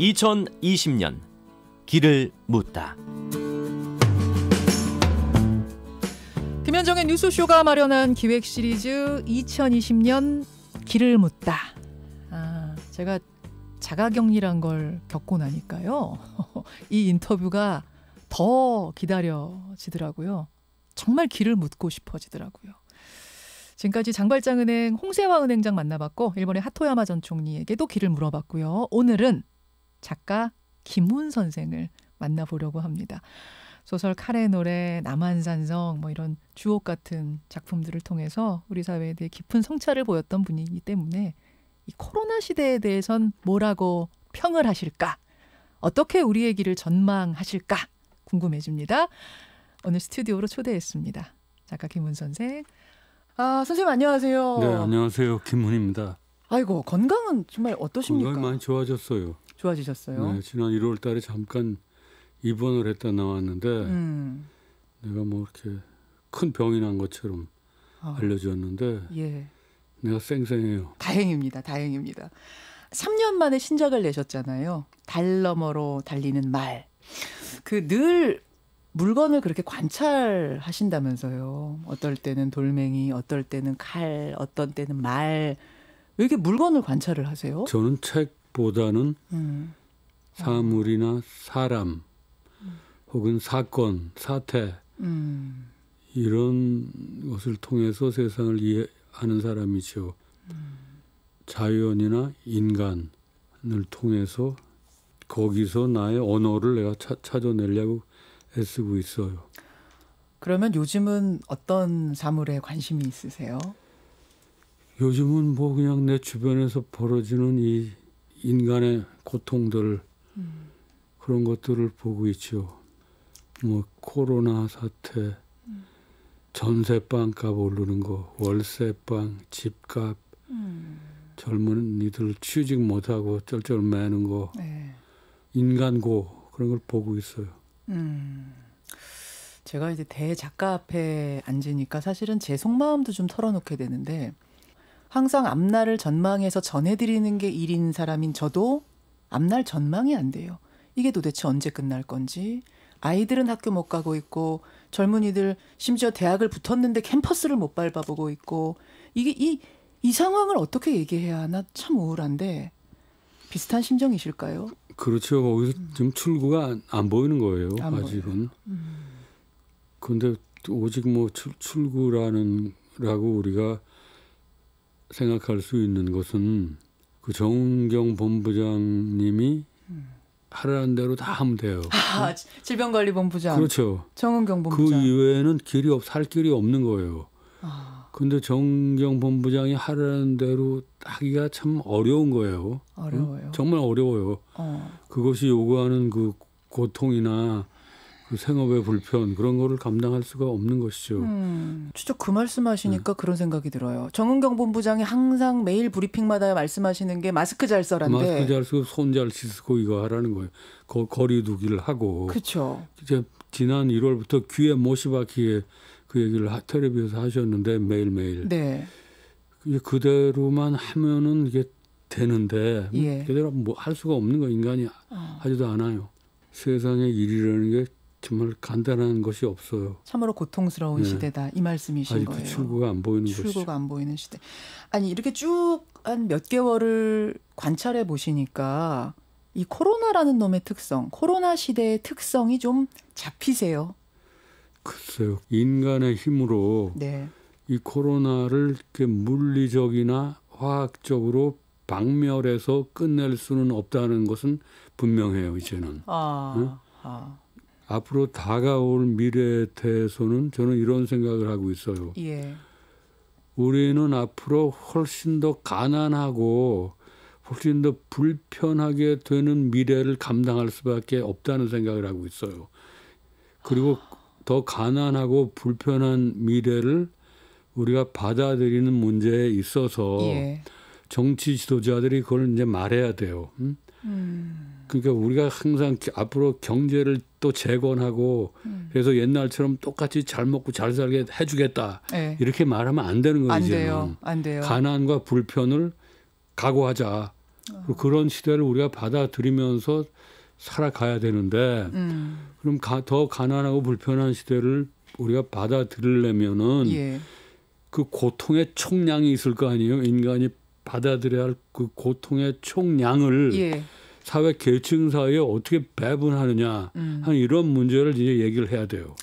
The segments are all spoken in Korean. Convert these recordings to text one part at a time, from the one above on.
2020년 길을 묻다. 김현정의 뉴스쇼가 마련한 기획 시리즈 2020년 길을 묻다. 아, 제가 자가격리란 걸 겪고 나니까요. 이 인터뷰가 더 기다려지더라고요. 정말 길을 묻고 싶어지더라고요. 지금까지 장발장은행 홍세화 은행장 만나봤고 일본의 하토야마 전 총리에게도 길을 물어봤고요. 오늘은 작가 김훈 선생을 만나보려고 합니다. 소설 카레 노래, 남한산성 뭐 이런 주옥 같은 작품들을 통해서 우리 사회에 대해 깊은 성찰을 보였던 분이기 때문에 이 코로나 시대에 대해선 뭐라고 평을 하실까? 어떻게 우리의 길을 전망하실까? 궁금해집니다. 오늘 스튜디오로 초대했습니다. 작가 김훈 선생. 아, 선생님 안녕하세요. 네, 안녕하세요. 김훈입니다. 아이고, 건강은 정말 어떠십니까? 건강 많이 좋아졌어요. 좋아지셨어요. 네, 지난 1월 달에 잠깐 입원을 했다 나왔는데 음. 내가 뭐 이렇게 큰 병이 난 것처럼 어. 아. 알려졌는데 예. 내가 쌩쌩해요. 다행입니다. 다행입니다. 3년 만에 신작을 내셨잖아요. 달 너머로 달리는 말. 그 늘 물건을 그렇게 관찰하신다면서요. 어떨 때는 돌멩이, 어떨 때는 칼, 어떤 때는 말. 왜 이렇게 물건을 관찰을 하세요? 저는 책 보다는 음. 사물이나 사람 혹은 사건, 사태 음. 이런 것을 통해서 세상을 이해하는 사람이죠 음. 자연이나 인간을 통해서 거기서 나의 언어를 내가 차, 찾아내려고 애쓰고 있어요. 그러면 요즘은 어떤 사물에 관심이 있으세요? 요즘은 뭐 그냥 내 주변에서 벌어지는 이 인간의 고통들 음. 그런 것들을 보고 있죠. 뭐 코로나 사태, 음. 전세 방값 오르는 거, 월세 방 집값, 음. 젊은이들 취직 못하고 쩔쩔매는 거, 네. 인간고 그런 걸 보고 있어요. 음. 제가 이제 대작가 앞에 앉으니까 사실은 제 속마음도 좀 털어놓게 되는데 항상 앞날을 전망해서 전해드리는 게 일인 사람인 저도 앞날 전망이 안 돼요. 이게 도대체 언제 끝날 건지. 아이들은 학교 못 가고 있고 젊은이들 심지어 대학을 붙었는데 캠퍼스를 못 밟아보고 있고 이게 이, 이 상황을 어떻게 얘기해야 하나 참 우울한데 비슷한 심정이실까요? 그렇죠. 거기서 음. 지금 출구가 안, 보이는 거예요. 안 아직은. 그런데 음. 오직 뭐 출, 출구라는 라고 우리가 생각할 수 있는 것은 그정경 본부장님이 하라는 대로 다 하면 돼요. 아, 질병관리본부장. 그렇죠. 정은경 그 본부장. 그 이외에는 길이 없, 살 길이 없는 거예요. 아. 근데 정경 본부장이 하라는 대로 하기가 참 어려운 거예요. 어려워요. 응? 정말 어려워요. 어. 그것이 요구하는 그 고통이나 그 생업의 불편 그런 거를 감당할 수가 없는 것이죠. 음, 진짜 그 말씀하시니까 네. 그런 생각이 들어요. 정은경 본부장이 항상 매일 브리핑마다 말씀하시는 게 마스크 잘 써라인데 마스크 잘 쓰고 손 잘 씻고 이거 하라는 거예요. 거, 거리두기를 하고. 그렇죠. 이제 지난 1월부터 귀에 못이 박히게 그 얘기를 텔레비에서 하셨는데 매일 매일. 네. 그대로만 하면은 이게 되는데 예. 그대로 뭐할 수가 없는 거 인간이 어. 하지도 않아요. 세상에 일이라는 게 정말 간단한 것이 없어요. 참으로 고통스러운 네. 시대다 이 말씀이신 아니, 그 거예요. 출구가 안 보이는 출구가 것이죠. 안 보이는 시대. 아니 이렇게 쭉 한 몇 개월을 관찰해 보시니까 이 코로나라는 놈의 특성, 코로나 시대의 특성이 좀 잡히세요. 글쎄요, 인간의 힘으로 네. 이 코로나를 이렇게 물리적이나 화학적으로 박멸해서 끝낼 수는 없다는 것은 분명해요 이제는. 아, 네? 아. 앞으로 다가올 미래에 대해서는 저는 이런 생각을 하고 있어요. 예. 우리는 앞으로 훨씬 더 가난하고 훨씬 더 불편하게 되는 미래를 감당할 수밖에 없다는 생각을 하고 있어요. 그리고 더 가난하고 불편한 미래를 우리가 받아들이는 문제에 있어서 예. 정치 지도자들이 그걸 이제 말해야 돼요. 음? 음. 그러니까 우리가 항상 앞으로 경제를 또 재건하고 음. 그래서 옛날처럼 똑같이 잘 먹고 잘 살게 해주겠다 네. 이렇게 말하면 안 되는 거죠. 안이제 돼요. 안 돼요. 가난과 불편을 각오하자. 어. 그런 시대를 우리가 받아들이면서 살아가야 되는데 음. 그럼 가, 더 가난하고 불편한 시대를 우리가 받아들이려면은 예. 그 고통의 총량이 있을 거 아니에요. 인간이 받아들여야 할 그 고통의 총량을 예. 사회 계층 사이에 어떻게 배분하느냐 음. 이런 문제를 이제 얘기를 해야 돼요.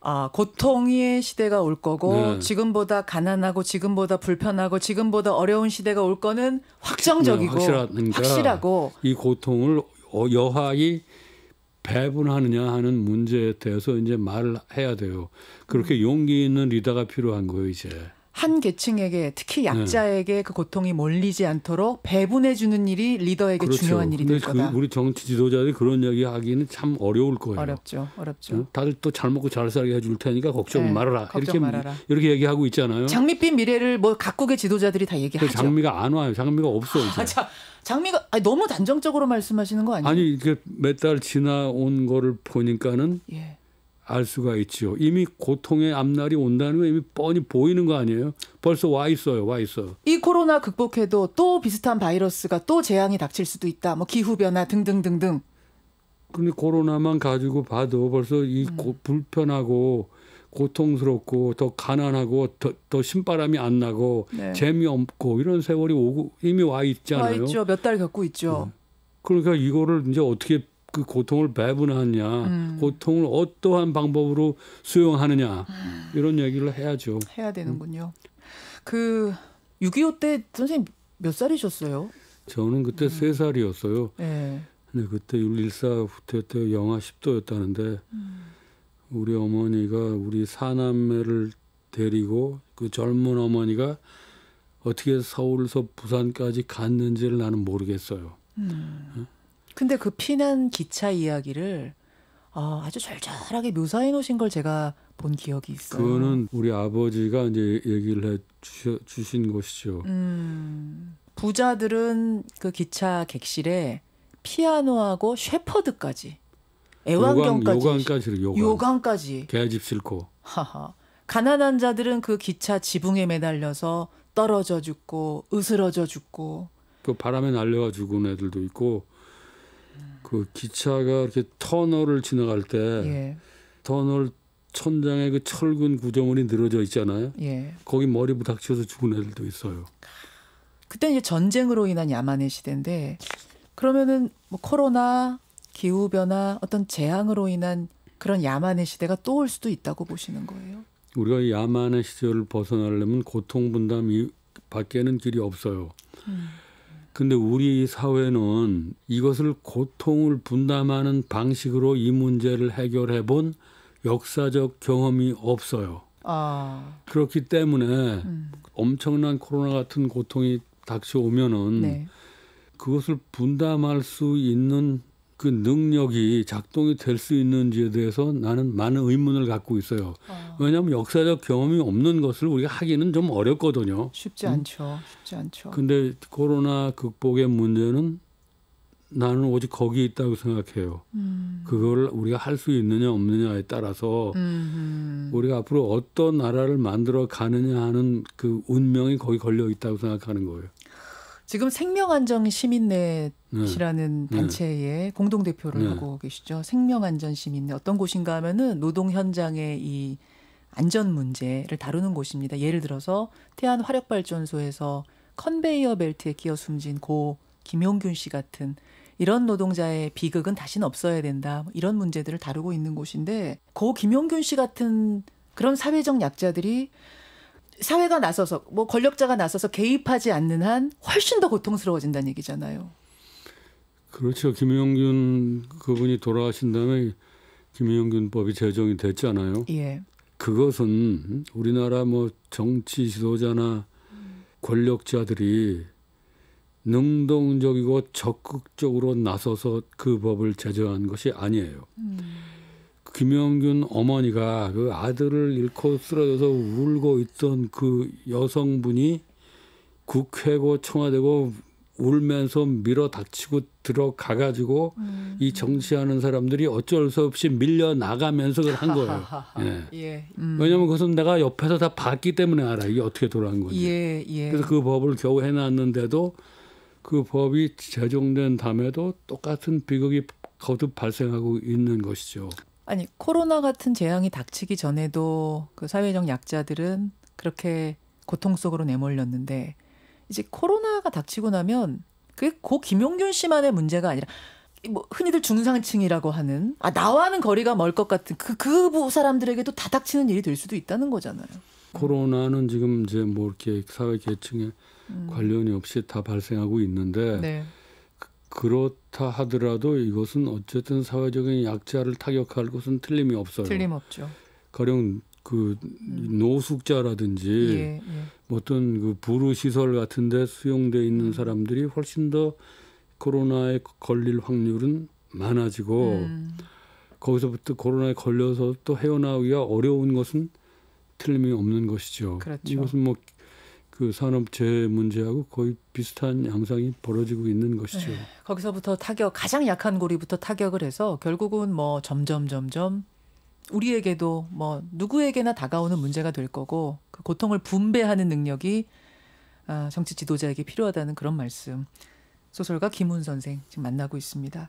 아, 고통의 시대가 올 거고 네. 지금보다 가난하고 지금보다 불편하고 지금보다 어려운 시대가 올 거는 확정적이고 네, 확실하고 이 고통을 어, 여하이 배분하느냐 하는 문제에 대해서 이제 말을 해야 돼요. 그렇게 음. 용기 있는 리더가 필요한 거예요, 이제. 한 계층에게 특히 네. 약자에게 네. 그 고통이 몰리지 않도록 배분해 주는 일이 리더에게 그렇죠. 중요한 일이 될 그 거다. 그 우리 정치 지도자들 그런 이기 하기는 참 어려울 거예요. 어렵죠, 어렵죠. 어? 다들 또 잘 먹고 잘 살게 해줄 테니까 걱정 네. 말아라. 걱정 이렇게 말아라. 이렇게 얘기하고 있잖아요. 장밋빛 미래를 뭐 각국의 지도자들이 다 얘기하죠. 장미가 안 와요. 장미가 없어 아, 이제. 아, 자, 장미가 아니, 너무 단정적으로 말씀하시는 거 아니에요? 아니 이게 몇 달 지나온 거를 보니까는. 예. 알 수가 있지요. 이미 고통의 앞날이 온다는 건 이미 뻔히 보이는 거 아니에요? 벌써 와 있어요, 와 있어요. 이 코로나 극복해도 또 비슷한 바이러스가 또 재앙이 닥칠 수도 있다. 뭐 기후 변화 등등등등. 근데 코로나만 가지고 봐도 벌써 이 음. 고, 불편하고 고통스럽고 더 가난하고 더, 더 신바람이 안 나고 네. 재미없고 이런 세월이 오고 이미 와 있잖아요. 와 있죠. 몇 달 겪고 있죠. 네. 그러니까 이거를 이제 어떻게 그 고통을 배분하느냐, 음. 고통을 어떠한 방법으로 수용하느냐 음. 이런 얘기를 해야죠. 해야 되는군요. 음. 그6.25 때 선생님 몇 살이셨어요? 저는 그때 음. 세 살이었어요. 네. 근데 그때 6.14 후퇴 때 영하 10도였다는데 음. 우리 어머니가 우리 사남매를 데리고 그 젊은 어머니가 어떻게 서울서 부산까지 갔는지를 나는 모르겠어요. 음. 어? 근데 그 피난 기차 이야기를 어, 아주 절절하게 묘사해 놓으신 걸 제가 본 기억이 있어요. 그거는 우리 아버지가 이제 얘기를 해 주셔, 주신 것이죠. 음, 부자들은 그 기차 객실에 피아노하고 셰퍼드까지 애완견까지 요강, 까지 요강. 요강까지 개집 싣고 하하 가난한 자들은 그 기차 지붕에 매달려서 떨어져 죽고 으스러져 죽고 그 바람에 날려가 죽은 애들도 있고 그 기차가 이렇게 터널을 지나갈 때 예. 터널 천장에 그 철근 구조물이 늘어져 있잖아요. 예. 거기 머리 부닥쳐서 죽은 애들도 있어요. 그때 이제 전쟁으로 인한 야만의 시대인데 그러면은 뭐 코로나, 기후 변화, 어떤 재앙으로 인한 그런 야만의 시대가 또 올 수도 있다고 보시는 거예요? 우리가 야만의 시절을 벗어나려면 고통 분담 이 밖에는 길이 없어요. 음. 근데 우리 사회는 이것을 고통을 분담하는 방식으로 이 문제를 해결해 본 역사적 경험이 없어요. 아. 그렇기 때문에 음. 엄청난 코로나 같은 고통이 닥쳐오면은 네. 그것을 분담할 수 있는 그 능력이 작동이 될 수 있는지에 대해서 나는 많은 의문을 갖고 있어요. 어. 왜냐하면 역사적 경험이 없는 것을 우리가 하기는 좀 어렵거든요. 쉽지 음? 않죠. 쉽지 않죠. 근데 코로나 극복의 문제는 나는 오직 거기 있다고 생각해요. 음. 그걸 우리가 할 수 있느냐 없느냐에 따라서 음 우리가 앞으로 어떤 나라를 만들어 가느냐 하는 그 운명이 거기 걸려 있다고 생각하는 거예요. 지금 생명안전 시민넷이라는 네. 네. 단체의 네. 공동 대표를 네. 하고 계시죠. 생명안전 시민넷 어떤 곳인가 하면은 노동 현장의 이 안전 문제를 다루는 곳입니다. 예를 들어서 태안 화력발전소에서 컨베이어 벨트에 끼어 숨진 고 김용균 씨 같은 이런 노동자의 비극은 다시는 없어야 된다. 뭐 이런 문제들을 다루고 있는 곳인데 고 김용균 씨 같은 그런 사회적 약자들이 사회가 나서서 뭐 권력자가 나서서 개입하지 않는 한 훨씬 더 고통스러워진다는 얘기잖아요. 그렇죠. 김영균 그분이 돌아가신 다음에 김영균법이 제정이 됐잖아요. 예. 그것은 우리나라 뭐 정치 지도자나 권력자들이 능동적이고 적극적으로 나서서 그 법을 제정한 것이 아니에요. 음. 김영균 어머니가 그 아들을 잃고 쓰러져서 울고 있던 그 여성분이 국회고 청와대고 울면서 밀어 닥치고 들어가 가지고 음. 이 정치하는 사람들이 어쩔 수 없이 밀려 나가면서 그걸 한 거예요. 예. 예. 음. 왜냐하면 그것은 내가 옆에서 다 봤기 때문에 알아 이게 어떻게 돌아간 건지. 예, 예. 그래서 그 법을 겨우 해놨는데도 그 법이 제정된 다음에도 똑같은 비극이 거듭 발생하고 있는 것이죠. 아니 코로나 같은 재앙이 닥치기 전에도 그 사회적 약자들은 그렇게 고통 속으로 내몰렸는데 이제 코로나가 닥치고 나면 그게 고 김용균 씨만의 문제가 아니라 뭐 흔히들 중상층이라고 하는 아 나와는 거리가 멀 것 같은 그그 그, 그 사람들에게도 다 닥치는 일이 될 수도 있다는 거잖아요. 코로나는 지금 이제 뭐 이렇게 사회 계층에 음. 관련이 없이 다 발생하고 있는데 네. 그렇다 하더라도 이것은 어쨌든 사회적인 약자를 타격할 것은 틀림이 없어요. 틀림없죠. 가령 그 음. 노숙자라든지 예, 예. 뭐 어떤 그 부르 시설 같은데 수용돼 있는 음. 사람들이 훨씬 더 코로나에 걸릴 확률은 많아지고 음. 거기서부터 코로나에 걸려서 또 헤어나오기가 어려운 것은 틀림이 없는 것이죠. 그렇죠. 이것은 뭐그 산업재해 문제하고 거의 비슷한 양상이 벌어지고 있는 것이죠. 에 네, 거기서부터 타격, 가장 약한 고리부터 타격을 해서 결국은 뭐 점점 점점 우리에게도 뭐 누구에게나 다가오는 문제가 될 거고 그 고통을 분배하는 능력이 아, 정치 지도자에게 필요하다는 그런 말씀 소설가 김훈 선생 지금 만나고 있습니다.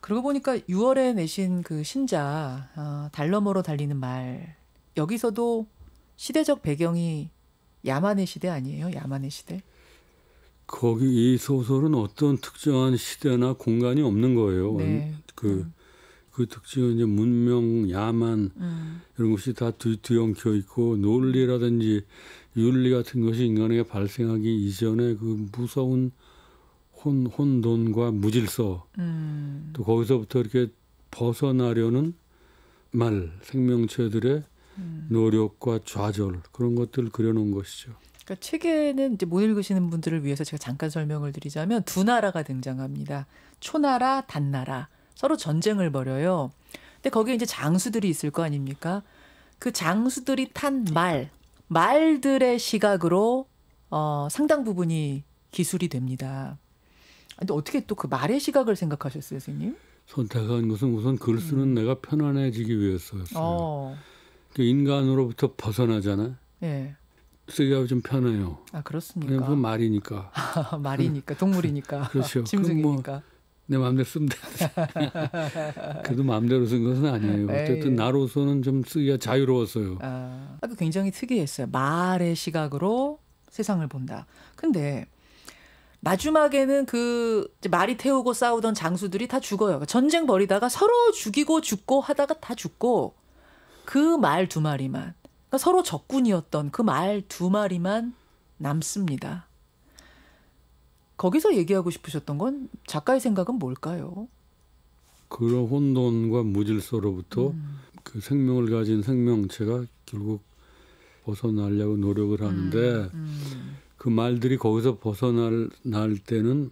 그러고 보니까 6월에 내신 그 신작 어, 달러머로 달리는 말 여기서도 시대적 배경이 야만의 시대 아니에요? 야만의 시대? 거기 이 소설은 어떤 특정한 시대나 공간이 없는 거예요. 네. 그, 음. 그 특징은 이제 문명, 야만, 음. 이런 것이 다 뒤, 엉켜 있고, 논리라든지 윤리 같은 것이 인간에게 발생하기 이전에 그 무서운 혼, 혼돈과 무질서, 음. 또 거기서부터 이렇게 벗어나려는 말, 생명체들의 음. 노력과 좌절 그런 것들을 그려놓은 것이죠. 그러니까 책에는 이제 못 읽으시는 분들을 위해서 제가 잠깐 설명을 드리자면 두 나라가 등장합니다. 초나라, 단나라 서로 전쟁을 벌여요. 근데 거기에 이제 장수들이 있을 거 아닙니까? 그 장수들이 탄 말, 말들의 시각으로 어, 상당 부분이 기술이 됩니다. 근데 어떻게 또 그 말의 시각을 생각하셨어요, 선생님? 선택한 것은 우선 글 쓰는 음. 내가 편안해지기 위해서였어요. 어. 그 인간으로부터 벗어나잖아요. 예. 쓰기가 좀 편해요. 아 그렇습니까? 그냥 그건 말이니까. 말이니까 동물이니까. 그렇죠. 짐승이니까. 뭐 내 마음대로 쓰면 되 그래도 마음대로 쓴 것은 아니에요. 어쨌든 에이. 나로서는 좀 쓰기가 자유로웠어요. 아, 굉장히 특이했어요. 말의 시각으로 세상을 본다. 근데 마지막에는 그 말이 태우고 싸우던 장수들이 다 죽어요. 전쟁 벌이다가 서로 죽이고 죽고 하다가 다 죽고 그말두 마리만 그러니까 서로 적군이었던 그 말 두 마리만 남습니다. 거기서 얘기하고 싶으셨던 건 작가의 생각은 뭘까요? 그런 혼돈과 무질서로부터 음. 그 생명을 가진 생명체가 결국 벗어나려고 노력을 하는데 음. 음. 그 말들이 거기서 벗어날 날 때는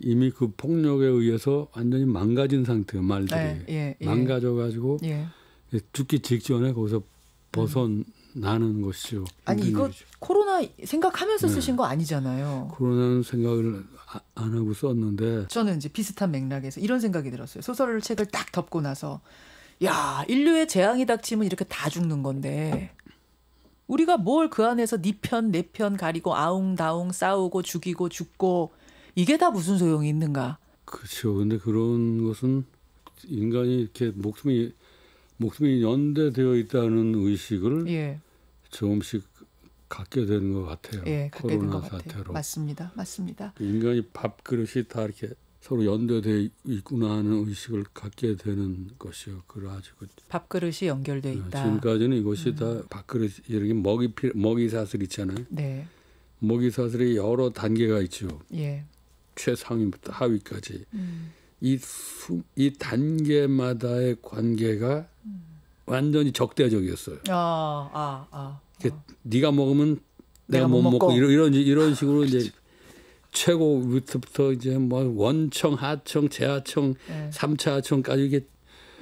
이미 그 폭력에 의해서 완전히 망가진 상태예요 말들이 에, 네, 예, 예. 망가져 가지고 예. 예, 죽기 직전에 거기서 벗어나는 음. 것이죠. 아니 이거 일이죠. 코로나 생각하면서 네. 쓰신 거 아니잖아요. 코로나는 생각을 아, 안 하고 썼는데 저는 이제 비슷한 맥락에서 이런 생각이 들었어요. 소설 책을 딱 덮고 나서 야 인류의 재앙이 닥치면 이렇게 다 죽는 건데 우리가 뭘 그 안에서 네편내 편 가리고 아웅다웅 싸우고 죽이고 죽고 이게 다 무슨 소용이 있는가? 그렇죠. 근데 그런 것은 인간이 이렇게 목숨이 목숨이 연대되어 있다는 의식을 예. 조금씩 갖게 되는 것 같아요. 예, 코로나 것 사태로. 같아요. 맞습니다, 맞습니다. 인간이 밥 그릇이 다 이렇게 서로 연대돼 있구나 하는 의식을 갖게 되는 것이요. 그래가지고 그 밥그릇이 연결돼 어, 있다. 지금까지는 이것이 음. 다 밥그릇 이렇게 먹이 먹이 사슬 있잖아요. 네. 먹이 사슬이 여러 단계가 있죠. 예. 최상위부터 하위까지. 음. 이, 수, 이 단계마다의 관계가 음. 완전히 적대적이었어요. 아, 아, 아. 아. 네가 먹으면 내가, 내가 못, 먹고, 먹고, 이런 이런 식으로 이제 최고 위트부터 이제 뭐 원청, 하청, 재하청, 네. 삼차 하청까지 이게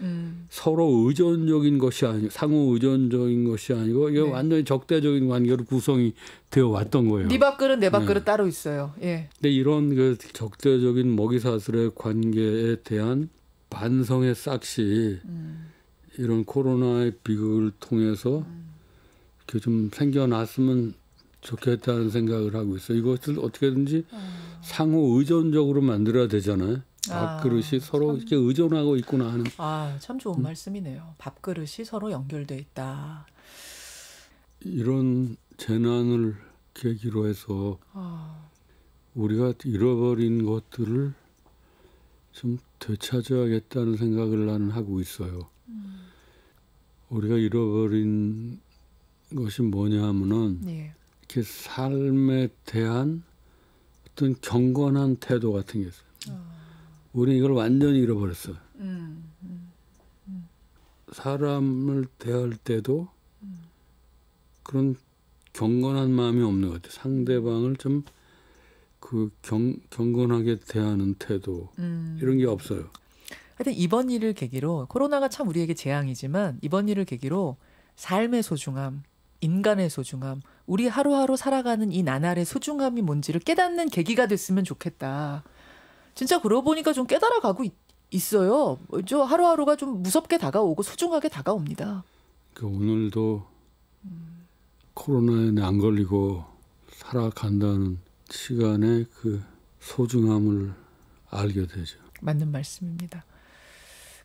음. 서로 의존적인 것이 아니고 상호 의존적인 것이 아니고 이게 네. 완전히 적대적인 관계로 구성이 되어 왔던 거예요. 네 밥그릇 내 밥그릇 네. 따로 있어요. 예. 근데 이런 그 적대적인 먹이 사슬의 관계에 대한 반성의 싹시 음. 이런 코로나의 비극을 통해서 음. 좀 생겨났으면 좋겠다는 생각을 하고 있어요. 이것을 어떻게든지 음. 상호 의존적으로 만들어야 되잖아요. 아. 밥그릇이 서로 참... 이렇게 의존하고 있구나 하는. 아, 참 좋은 음. 말씀이네요. 밥그릇이 서로 연결돼 있다. 이런 재난을 계기로 해서 아... 우리가 잃어버린 것들을 좀 되찾아야겠다는 생각을 나는 하고 있어요. 음. 우리가 잃어버린 것이 뭐냐 하면은 네. 이렇게 삶에 대한 어떤 경건한 태도 같은 게 있어요. 아... 우리 는 이걸 완전히 잃어버렸어. 음, 음, 음. 사람을 대할 때도 음. 그런 경건한 마음이 없는 것 같아. 상대방을 좀그 경건하게 대하는 태도 음. 이런 게 없어요. 하여튼 이번 일을 계기로 코로나가 참 우리에게 재앙이지만 이번 일을 계기로 삶의 소중함, 인간의 소중함, 우리 하루하루 살아가는 이 나날의 소중함이 뭔지를 깨닫는 계기가 됐으면 좋겠다. 진짜 그러고 보니까 좀 깨달아가고 있, 있어요. 저 하루하루가 좀 무섭게 다가오고 소중하게 다가옵니다. 그 오늘도 코로나에 안 걸리고 살아간다는 시간의 그 소중함을 알게 되죠. 맞는 말씀입니다.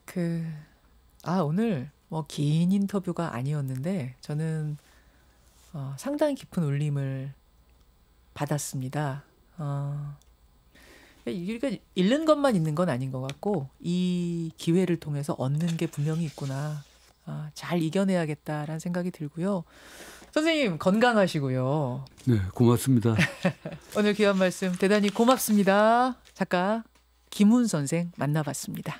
그아 오늘 뭐긴 인터뷰가 아니었는데 저는 어, 상당히 깊은 울림을 받았습니다. 어, 그러니까 잃는 것만 있는 건 아닌 것 같고 이 기회를 통해서 얻는 게 분명히 있구나. 아, 잘 이겨내야겠다라는 생각이 들고요. 선생님 건강하시고요. 네, 고맙습니다. 오늘 귀한 말씀 대단히 고맙습니다. 작가 김훈 선생 만나봤습니다.